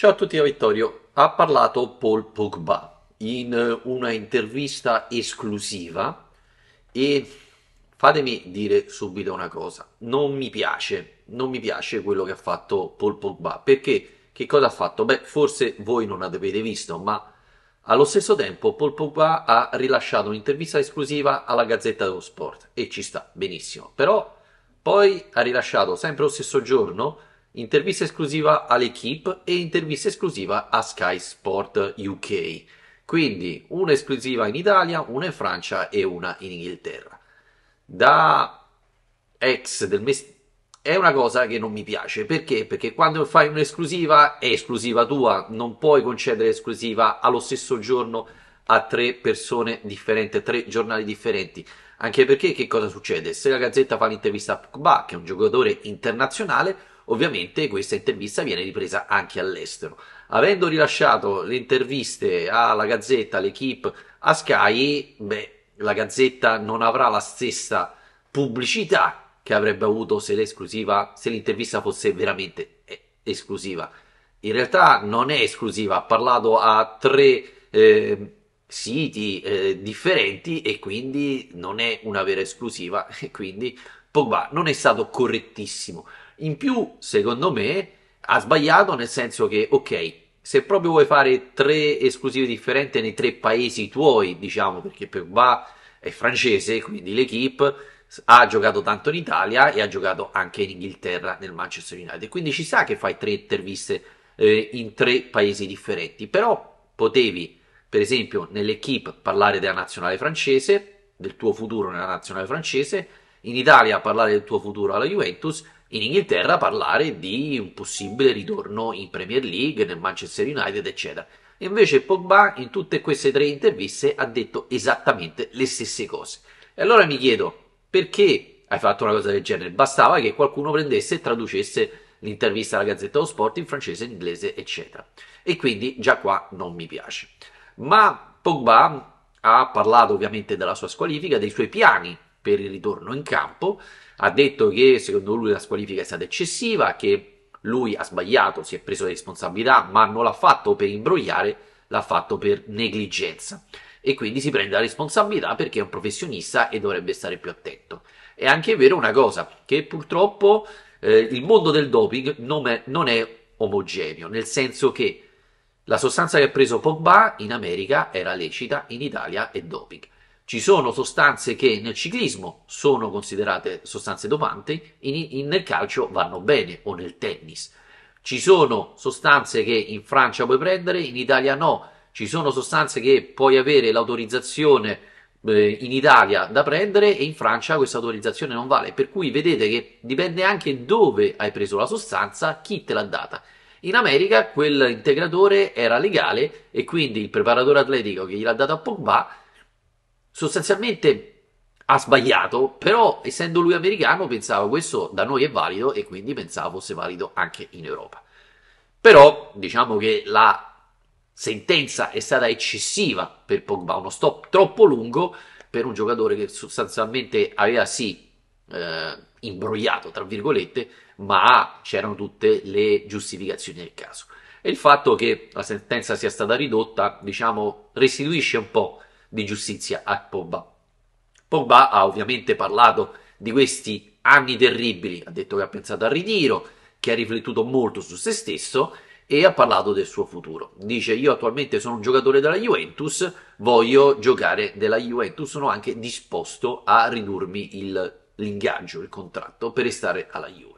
Ciao a tutti da Vittorio, ha parlato Paul Pogba in eh, una intervista esclusiva e fatemi dire subito una cosa, non mi piace, non mi piace quello che ha fatto Paul Pogba, perché che cosa ha fatto? Beh, forse voi non l'avete visto, ma allo stesso tempo Paul Pogba ha rilasciato un'intervista esclusiva alla Gazzetta dello Sport e ci sta benissimo, però poi ha rilasciato sempre lo stesso giorno intervista esclusiva all'Equipe e intervista esclusiva a Sky Sport UK. Quindi una esclusiva in Italia, una in Francia e una in Inghilterra. Da ex del mestiere è una cosa che non mi piace perché? Perché quando fai un'esclusiva è esclusiva tua, non puoi concedere esclusiva allo stesso giorno a tre persone differenti, a tre giornali differenti. Anche perché che cosa succede? Se la Gazzetta fa l'intervista a Pogba, che è un giocatore internazionale, Ovviamente questa intervista viene ripresa anche all'estero. Avendo rilasciato le interviste alla Gazzetta, all'Equipe, a Sky, beh, la Gazzetta non avrà la stessa pubblicità che avrebbe avuto se, se l'intervista fosse veramente eh, esclusiva. In realtà non è esclusiva, ha parlato a tre eh, siti eh, differenti e quindi non è una vera esclusiva e quindi Pogba non è stato correttissimo. In più, secondo me, ha sbagliato nel senso che, ok, se proprio vuoi fare tre esclusive differenti nei tre paesi tuoi, diciamo, perché Pogba è francese, quindi l'equipe ha giocato tanto in Italia e ha giocato anche in Inghilterra nel Manchester United. Quindi ci sa che fai tre interviste eh, in tre paesi differenti, però potevi, per esempio, nell'equipe parlare della nazionale francese, del tuo futuro nella nazionale francese, in Italia parlare del tuo futuro alla Juventus in Inghilterra parlare di un possibile ritorno in Premier League, nel Manchester United, eccetera. E invece Pogba in tutte queste tre interviste ha detto esattamente le stesse cose. E allora mi chiedo, perché hai fatto una cosa del genere? Bastava che qualcuno prendesse e traducesse l'intervista alla Gazzetta dello Sport in francese, inglese, eccetera. E quindi già qua non mi piace. Ma Pogba ha parlato ovviamente della sua squalifica, dei suoi piani per il ritorno in campo, ha detto che secondo lui la squalifica è stata eccessiva, che lui ha sbagliato, si è preso le responsabilità, ma non l'ha fatto per imbrogliare, l'ha fatto per negligenza e quindi si prende la responsabilità perché è un professionista e dovrebbe stare più attento. È anche vero una cosa, che purtroppo eh, il mondo del doping non è, non è omogeneo, nel senso che la sostanza che ha preso Pogba in America era lecita, in Italia è doping. Ci sono sostanze che nel ciclismo sono considerate sostanze dopanti, in, in, nel calcio vanno bene o nel tennis. Ci sono sostanze che in Francia puoi prendere, in Italia no. Ci sono sostanze che puoi avere l'autorizzazione eh, in Italia da prendere e in Francia questa autorizzazione non vale. Per cui vedete che dipende anche dove hai preso la sostanza, chi te l'ha data. In America quell'integratore era legale e quindi il preparatore atletico che gliel'ha data a Pogba sostanzialmente ha sbagliato, però essendo lui americano pensava questo da noi è valido e quindi pensava fosse valido anche in Europa. Però diciamo che la sentenza è stata eccessiva per Pogba, uno stop troppo lungo per un giocatore che sostanzialmente aveva sì eh, imbrogliato, tra virgolette, ma c'erano tutte le giustificazioni del caso. E il fatto che la sentenza sia stata ridotta, diciamo, restituisce un po' di giustizia a Pogba. Pogba ha ovviamente parlato di questi anni terribili, ha detto che ha pensato al ritiro, che ha riflettuto molto su se stesso e ha parlato del suo futuro. Dice io attualmente sono un giocatore della Juventus, voglio giocare della Juventus, sono anche disposto a ridurmi il, l'ingaggio, il contratto per restare alla Juve.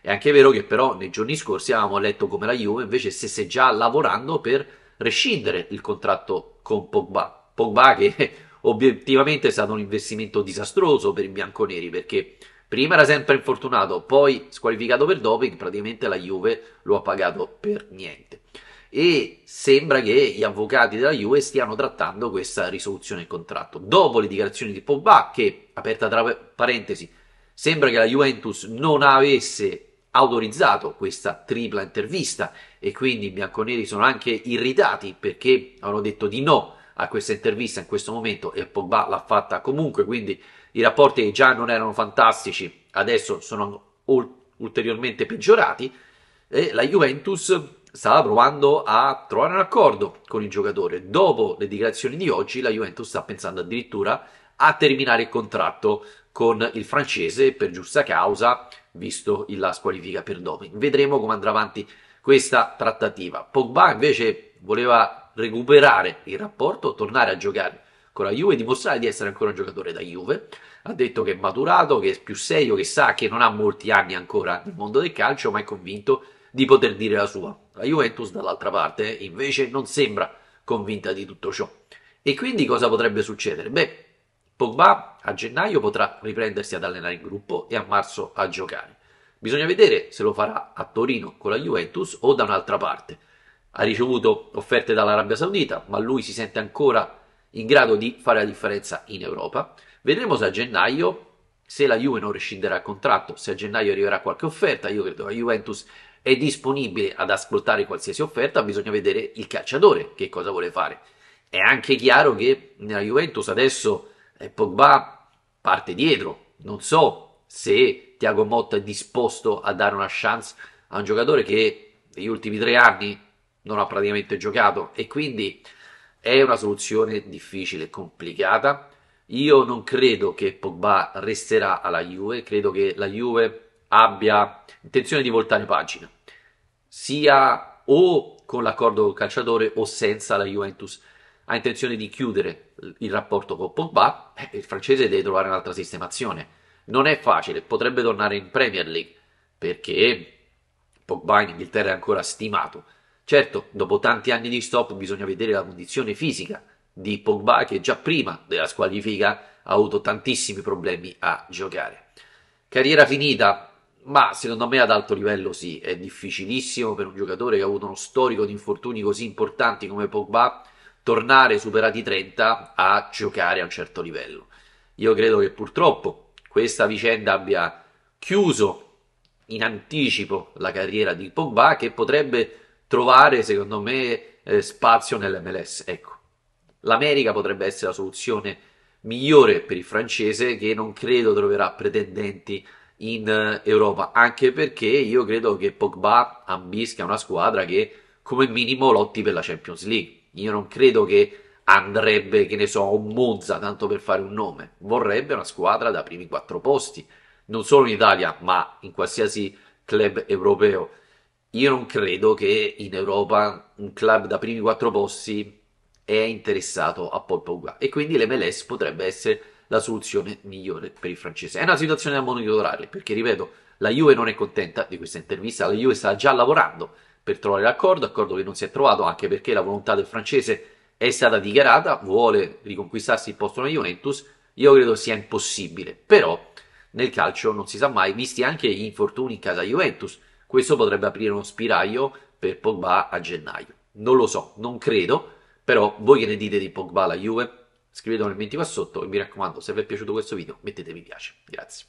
È anche vero che però nei giorni scorsi avevamo letto come la Juve invece stesse già lavorando per rescindere il contratto con Pogba, Pogba che obiettivamente è stato un investimento disastroso per i bianconeri perché prima era sempre infortunato, poi squalificato per doping, praticamente la Juve lo ha pagato per niente. E sembra che gli avvocati della Juve stiano trattando questa risoluzione del contratto. Dopo le dichiarazioni di Pogba, che, aperta tra parentesi, sembra che la Juventus non avesse autorizzato questa tripla intervista e quindi i bianconeri sono anche irritati perché hanno detto di no a questa intervista in questo momento e Pogba l'ha fatta comunque, quindi i rapporti già non erano fantastici, adesso sono ulteriormente peggiorati e la Juventus stava provando a trovare un accordo con il giocatore. Dopo le dichiarazioni di oggi la Juventus sta pensando addirittura a terminare il contratto con il francese per giusta causa, visto la squalifica per doping. Vedremo come andrà avanti questa trattativa. Pogba invece voleva recuperare il rapporto, tornare a giocare con la Juve, e dimostrare di essere ancora un giocatore da Juve. Ha detto che è maturato, che è più serio, che sa che non ha molti anni ancora nel mondo del calcio, ma è convinto di poter dire la sua. La Juventus dall'altra parte invece non sembra convinta di tutto ciò. E quindi cosa potrebbe succedere? Beh, Pogba a gennaio potrà riprendersi ad allenare in gruppo e a marzo a giocare. Bisogna vedere se lo farà a Torino con la Juventus o da un'altra parte ha ricevuto offerte dall'Arabia Saudita, ma lui si sente ancora in grado di fare la differenza in Europa. Vedremo se a gennaio, se la Juve non rescinderà il contratto, se a gennaio arriverà qualche offerta, io credo che la Juventus è disponibile ad ascoltare qualsiasi offerta, bisogna vedere il calciatore che cosa vuole fare. È anche chiaro che nella Juventus adesso eh, Pogba parte dietro, non so se Tiago Motta è disposto a dare una chance a un giocatore che negli ultimi tre anni non ha praticamente giocato e quindi è una soluzione difficile, complicata. Io non credo che Pogba resterà alla Juve, credo che la Juve abbia intenzione di voltare pagina, sia o con l'accordo col calciatore o senza la Juventus ha intenzione di chiudere il rapporto con Pogba, beh, il francese deve trovare un'altra sistemazione. Non è facile, potrebbe tornare in Premier League perché Pogba in Inghilterra è ancora stimato, Certo, dopo tanti anni di stop bisogna vedere la condizione fisica di Pogba che già prima della squalifica ha avuto tantissimi problemi a giocare. Carriera finita, ma secondo me ad alto livello sì, è difficilissimo per un giocatore che ha avuto uno storico di infortuni così importanti come Pogba tornare superati 30 a giocare a un certo livello. Io credo che purtroppo questa vicenda abbia chiuso in anticipo la carriera di Pogba che potrebbe trovare, secondo me, eh, spazio nell'MLS. Ecco, l'America potrebbe essere la soluzione migliore per il francese che non credo troverà pretendenti in eh, Europa, anche perché io credo che Pogba ambisca una squadra che come minimo lotti per la Champions League. Io non credo che andrebbe, che ne so, un Monza, tanto per fare un nome. Vorrebbe una squadra da primi quattro posti, non solo in Italia, ma in qualsiasi club europeo. Io non credo che in Europa un club da primi quattro posti è interessato a Paul Pogba e quindi l'MLS potrebbe essere la soluzione migliore per il francese. È una situazione da monitorare perché, ripeto, la Juve non è contenta di questa intervista, la Juve sta già lavorando per trovare l'accordo, accordo che non si è trovato anche perché la volontà del francese è stata dichiarata, vuole riconquistarsi il posto nella Juventus, io credo sia impossibile, però nel calcio non si sa mai, visti anche gli infortuni in casa Juventus, questo potrebbe aprire uno spiraglio per Pogba a gennaio. Non lo so, non credo, però voi che ne dite di Pogba alla Juve? Scrivetelo nei commenti qua sotto e mi raccomando, se vi è piaciuto questo video mettete mi piace. Grazie.